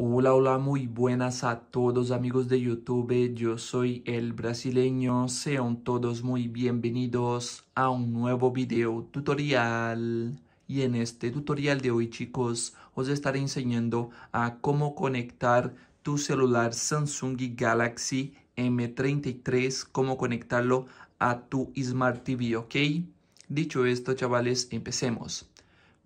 Hola, hola, muy buenas a todos amigos de YouTube. Yo soy el brasileño. Sean todos muy bienvenidos a un nuevo video tutorial. Y en este tutorial de hoy, chicos, os estaré enseñando a cómo conectar tu celular Samsung Galaxy M33, cómo conectarlo a tu Smart TV, ¿ok? Dicho esto, chavales, empecemos.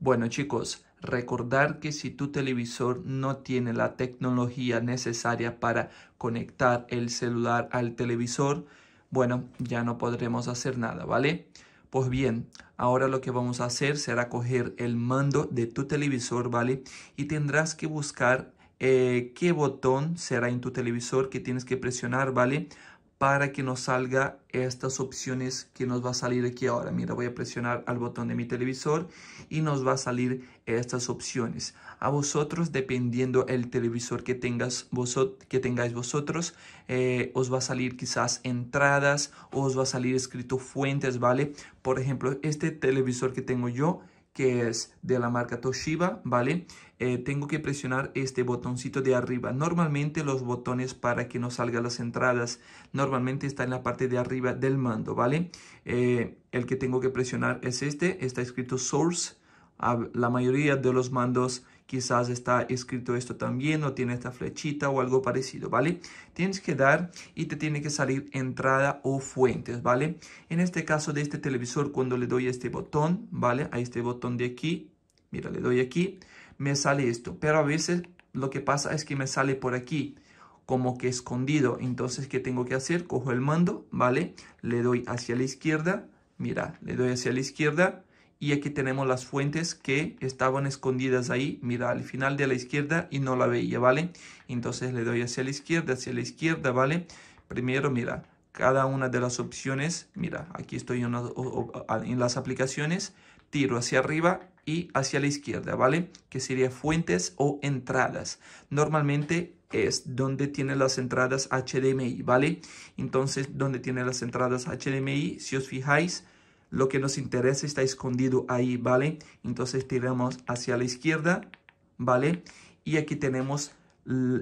Bueno, chicos, Recordar que si tu televisor no tiene la tecnología necesaria para conectar el celular al televisor, bueno, ya no podremos hacer nada, ¿vale? Pues bien, ahora lo que vamos a hacer será coger el mando de tu televisor, ¿vale? Y tendrás que buscar eh, qué botón será en tu televisor que tienes que presionar, ¿vale? para que nos salga estas opciones que nos va a salir aquí ahora. Mira, voy a presionar al botón de mi televisor y nos va a salir estas opciones. A vosotros, dependiendo el televisor que, tengas vosotros que tengáis vosotros, eh, os va a salir quizás entradas, os va a salir escrito fuentes, ¿vale? Por ejemplo, este televisor que tengo yo que es de la marca Toshiba, ¿vale? Eh, tengo que presionar este botoncito de arriba. Normalmente los botones para que no salgan las entradas, normalmente está en la parte de arriba del mando, ¿vale? Eh, el que tengo que presionar es este, está escrito Source. La mayoría de los mandos quizás está escrito esto también o tiene esta flechita o algo parecido, ¿vale? Tienes que dar y te tiene que salir entrada o fuentes, ¿vale? En este caso de este televisor, cuando le doy a este botón, ¿vale? A este botón de aquí, mira, le doy aquí, me sale esto, pero a veces lo que pasa es que me sale por aquí, como que escondido. Entonces, ¿qué tengo que hacer? Cojo el mando, ¿vale? Le doy hacia la izquierda, mira, le doy hacia la izquierda, y aquí tenemos las fuentes que estaban escondidas ahí, mira, al final de la izquierda y no la veía, ¿vale? Entonces le doy hacia la izquierda, hacia la izquierda, ¿vale? Primero, mira, cada una de las opciones, mira, aquí estoy en, las aplicaciones, tiro hacia arriba y hacia la izquierda, ¿vale? Que sería fuentes o entradas. Normalmente es donde tiene las entradas HDMI, ¿vale? Entonces, donde tiene las entradas HDMI, si os fijáis, lo que nos interesa está escondido ahí, ¿vale? Entonces tiramos hacia la izquierda, ¿vale? Y aquí tenemos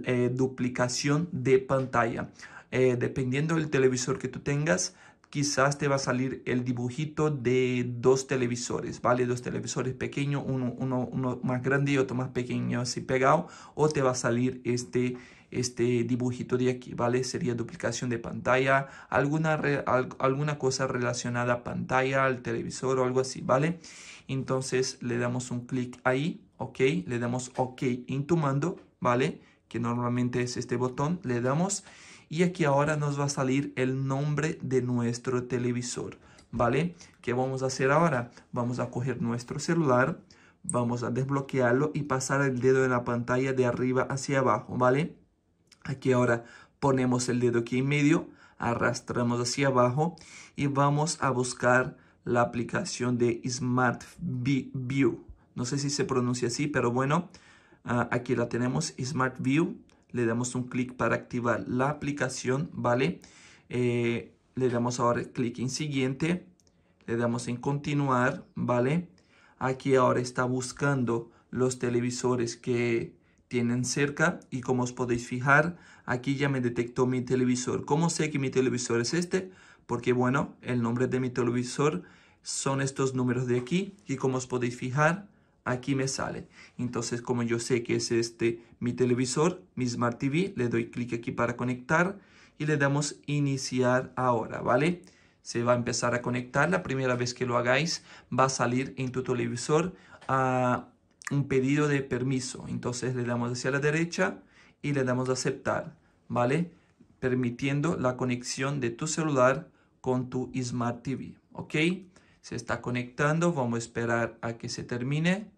eh, duplicación de pantalla. Eh, dependiendo del televisor que tú tengas, quizás te va a salir el dibujito de dos televisores, ¿vale? Dos televisores pequeños, uno, uno, uno más grande y otro más pequeño así pegado, o te va a salir este este dibujito de aquí, ¿vale? Sería duplicación de pantalla, alguna, alguna cosa relacionada a pantalla, al televisor o algo así, ¿vale? Entonces le damos un clic ahí, ¿ok? Le damos OK en tu mando, ¿vale? Que normalmente es este botón, le damos y aquí ahora nos va a salir el nombre de nuestro televisor, ¿vale? ¿Qué vamos a hacer ahora? Vamos a coger nuestro celular, vamos a desbloquearlo y pasar el dedo en la pantalla de arriba hacia abajo, ¿vale? Aquí ahora ponemos el dedo aquí en medio, arrastramos hacia abajo y vamos a buscar la aplicación de Smart View. No sé si se pronuncia así, pero bueno, ah, aquí la tenemos, Smart View. Le damos un clic para activar la aplicación, ¿vale? Eh, le damos ahora clic en siguiente, le damos en continuar, ¿vale? Aquí ahora está buscando los televisores que tienen cerca y como os podéis fijar aquí ya me detectó mi televisor. ¿Cómo sé que mi televisor es este? Porque bueno, el nombre de mi televisor son estos números de aquí y como os podéis fijar aquí me sale. Entonces como yo sé que es este mi televisor, mi Smart TV, le doy clic aquí para conectar y le damos iniciar ahora, ¿vale? Se va a empezar a conectar, la primera vez que lo hagáis va a salir en tu televisor a un pedido de permiso. Entonces le damos hacia la derecha y le damos a aceptar, ¿vale? Permitiendo la conexión de tu celular con tu Smart TV, ¿ok? Se está conectando, vamos a esperar a que se termine.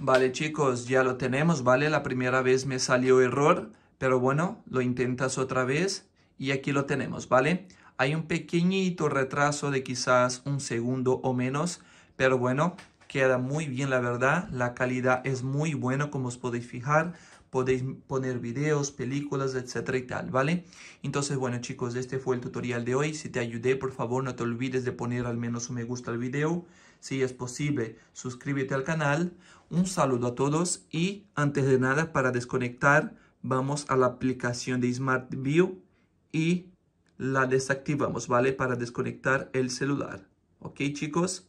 Vale chicos, ya lo tenemos, ¿vale? La primera vez me salió error, pero bueno, lo intentas otra vez y aquí lo tenemos, ¿vale? Hay un pequeñito retraso de quizás un segundo o menos, pero bueno, queda muy bien la verdad, la calidad es muy buena como os podéis fijar, podéis poner videos, películas, etcétera y tal, ¿vale? Entonces, bueno chicos, este fue el tutorial de hoy, si te ayudé, por favor no te olvides de poner al menos un me gusta al video, si es posible, suscríbete al canal, un saludo a todos y antes de nada, para desconectar, vamos a la aplicación de Smart View y la desactivamos, ¿vale? Para desconectar el celular, ¿ok chicos?